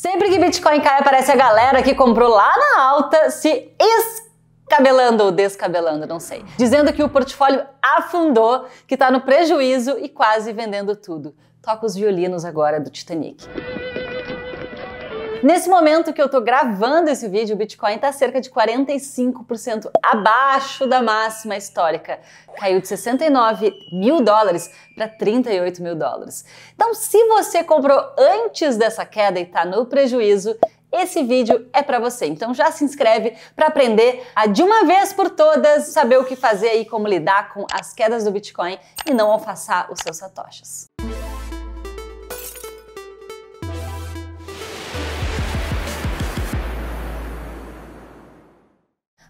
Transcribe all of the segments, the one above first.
Sempre que Bitcoin cai, aparece a galera que comprou lá na alta se escabelando ou descabelando, não sei. Dizendo que o portfólio afundou, que está no prejuízo e quase vendendo tudo. Toca os violinos agora do Titanic. Nesse momento que eu tô gravando esse vídeo, o Bitcoin está cerca de 45% abaixo da máxima histórica. Caiu de 69 mil dólares para 38 mil dólares. Então, se você comprou antes dessa queda e está no prejuízo, esse vídeo é para você. Então já se inscreve para aprender a de uma vez por todas saber o que fazer e como lidar com as quedas do Bitcoin e não alfaçar os seus satoshis.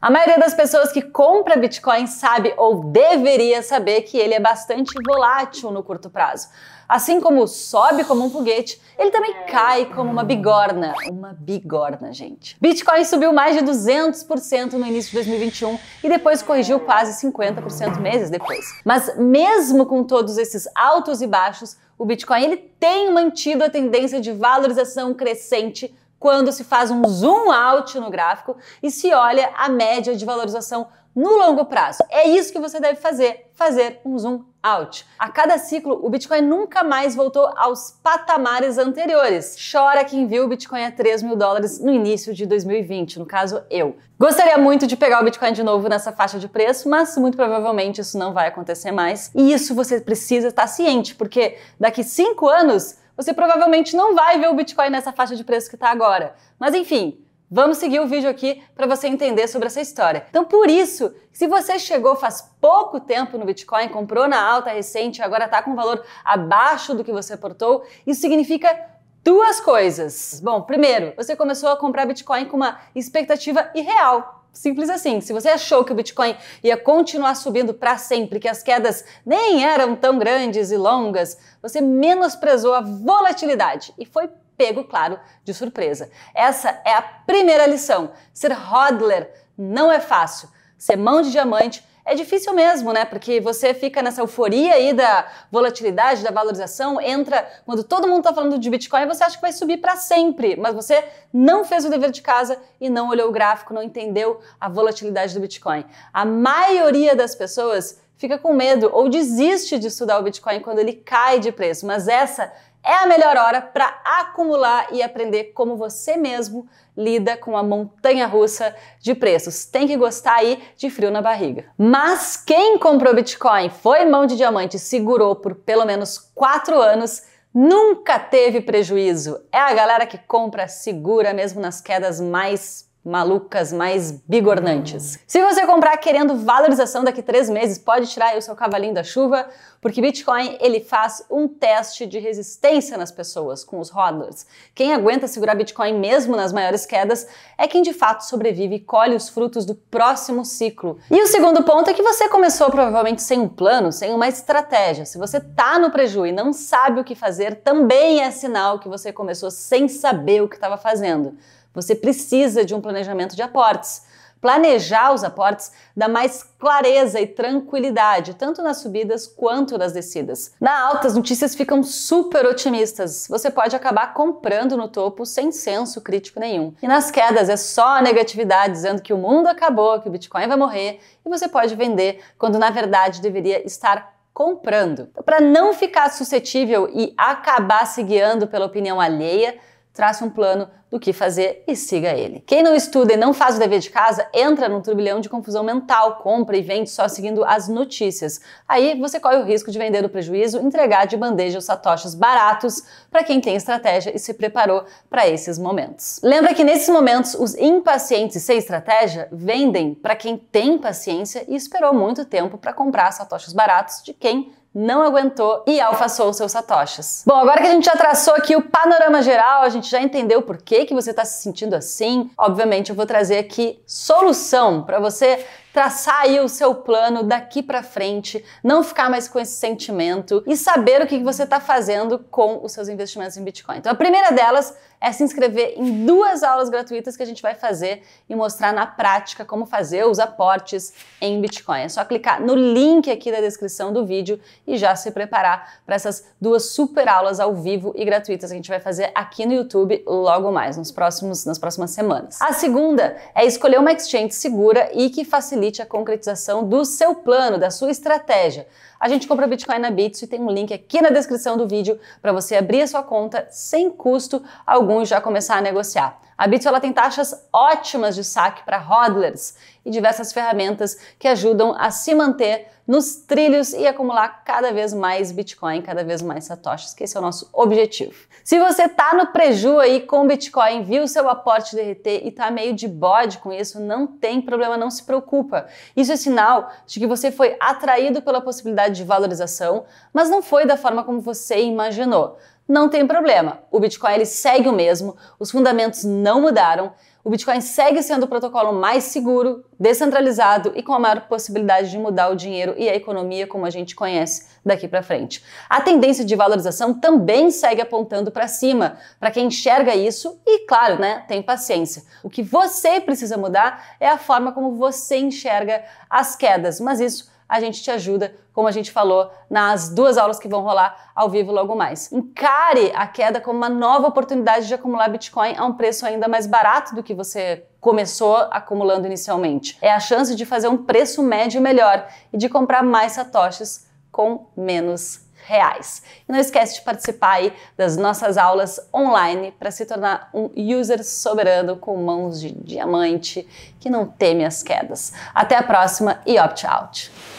A maioria das pessoas que compra Bitcoin sabe ou deveria saber que ele é bastante volátil no curto prazo. Assim como sobe como um foguete, ele também cai como uma bigorna. Uma bigorna, gente. Bitcoin subiu mais de 200% no início de 2021 e depois corrigiu quase 50% meses depois. Mas mesmo com todos esses altos e baixos, o Bitcoin ele tem mantido a tendência de valorização crescente quando se faz um zoom out no gráfico e se olha a média de valorização no longo prazo. É isso que você deve fazer, fazer um zoom out. A cada ciclo, o Bitcoin nunca mais voltou aos patamares anteriores. Chora quem viu o Bitcoin a 3 mil dólares no início de 2020, no caso eu. Gostaria muito de pegar o Bitcoin de novo nessa faixa de preço, mas muito provavelmente isso não vai acontecer mais. E isso você precisa estar ciente, porque daqui 5 anos você provavelmente não vai ver o Bitcoin nessa faixa de preço que está agora. Mas enfim, Vamos seguir o vídeo aqui para você entender sobre essa história. Então, por isso, se você chegou faz pouco tempo no Bitcoin, comprou na alta recente e agora está com um valor abaixo do que você portou, isso significa duas coisas. Bom, primeiro, você começou a comprar Bitcoin com uma expectativa irreal. Simples assim. Se você achou que o Bitcoin ia continuar subindo para sempre, que as quedas nem eram tão grandes e longas, você menosprezou a volatilidade e foi pego, claro, de surpresa. Essa é a primeira lição. Ser hodler não é fácil. Ser mão de diamante é difícil mesmo, né? Porque você fica nessa euforia aí da volatilidade, da valorização, entra quando todo mundo está falando de Bitcoin, você acha que vai subir para sempre, mas você não fez o dever de casa e não olhou o gráfico, não entendeu a volatilidade do Bitcoin. A maioria das pessoas fica com medo ou desiste de estudar o Bitcoin quando ele cai de preço, mas essa é a melhor hora para acumular e aprender como você mesmo lida com a montanha russa de preços. Tem que gostar aí de frio na barriga. Mas quem comprou Bitcoin, foi mão de diamante, segurou por pelo menos quatro anos, nunca teve prejuízo. É a galera que compra segura mesmo nas quedas mais malucas, mais bigornantes. Se você comprar querendo valorização daqui três meses, pode tirar o seu cavalinho da chuva, porque Bitcoin ele faz um teste de resistência nas pessoas, com os hodlers. Quem aguenta segurar Bitcoin mesmo nas maiores quedas é quem de fato sobrevive e colhe os frutos do próximo ciclo. E o segundo ponto é que você começou provavelmente sem um plano, sem uma estratégia. Se você tá no prejuízo e não sabe o que fazer, também é sinal que você começou sem saber o que estava fazendo você precisa de um planejamento de aportes. Planejar os aportes dá mais clareza e tranquilidade, tanto nas subidas quanto nas descidas. Na alta, as notícias ficam super otimistas. Você pode acabar comprando no topo sem senso crítico nenhum. E nas quedas, é só negatividade, dizendo que o mundo acabou, que o Bitcoin vai morrer, e você pode vender quando na verdade deveria estar comprando. Então, Para não ficar suscetível e acabar se guiando pela opinião alheia, trace um plano do que fazer e siga ele. Quem não estuda e não faz o dever de casa entra num turbilhão de confusão mental, compra e vende só seguindo as notícias. Aí você corre o risco de vender o prejuízo, entregar de bandeja os satoshis baratos para quem tem estratégia e se preparou para esses momentos. Lembra que nesses momentos os impacientes sem estratégia vendem para quem tem paciência e esperou muito tempo para comprar satoshis baratos de quem não aguentou e alfaçou os seus satoshis. Bom, agora que a gente já traçou aqui o panorama geral, a gente já entendeu por que, que você está se sentindo assim, obviamente eu vou trazer aqui solução para você traçar aí o seu plano daqui para frente, não ficar mais com esse sentimento e saber o que você está fazendo com os seus investimentos em Bitcoin. Então, a primeira delas é se inscrever em duas aulas gratuitas que a gente vai fazer e mostrar na prática como fazer os aportes em Bitcoin. É só clicar no link aqui da descrição do vídeo e já se preparar para essas duas super aulas ao vivo e gratuitas que a gente vai fazer aqui no YouTube logo mais, nos próximos, nas próximas semanas. A segunda é escolher uma exchange segura e que facilite facilite a concretização do seu plano, da sua estratégia. A gente compra Bitcoin na Bitso e tem um link aqui na descrição do vídeo para você abrir a sua conta sem custo algum e já começar a negociar. A Bitso ela tem taxas ótimas de saque para hodlers e diversas ferramentas que ajudam a se manter nos trilhos e acumular cada vez mais Bitcoin, cada vez mais satoshis, que esse é o nosso objetivo. Se você tá no preju aí com Bitcoin, viu seu aporte derreter e tá meio de bode com isso, não tem problema, não se preocupa. Isso é sinal de que você foi atraído pela possibilidade de valorização, mas não foi da forma como você imaginou não tem problema. O Bitcoin ele segue o mesmo, os fundamentos não mudaram, o Bitcoin segue sendo o protocolo mais seguro, descentralizado e com a maior possibilidade de mudar o dinheiro e a economia como a gente conhece daqui para frente. A tendência de valorização também segue apontando para cima, para quem enxerga isso e, claro, né, tem paciência. O que você precisa mudar é a forma como você enxerga as quedas, mas isso a gente te ajuda, como a gente falou nas duas aulas que vão rolar ao vivo logo mais. Encare a queda como uma nova oportunidade de acumular Bitcoin a um preço ainda mais barato do que você começou acumulando inicialmente. É a chance de fazer um preço médio melhor e de comprar mais satoshis com menos reais. E não esquece de participar aí das nossas aulas online para se tornar um user soberano com mãos de diamante que não teme as quedas. Até a próxima e opt out.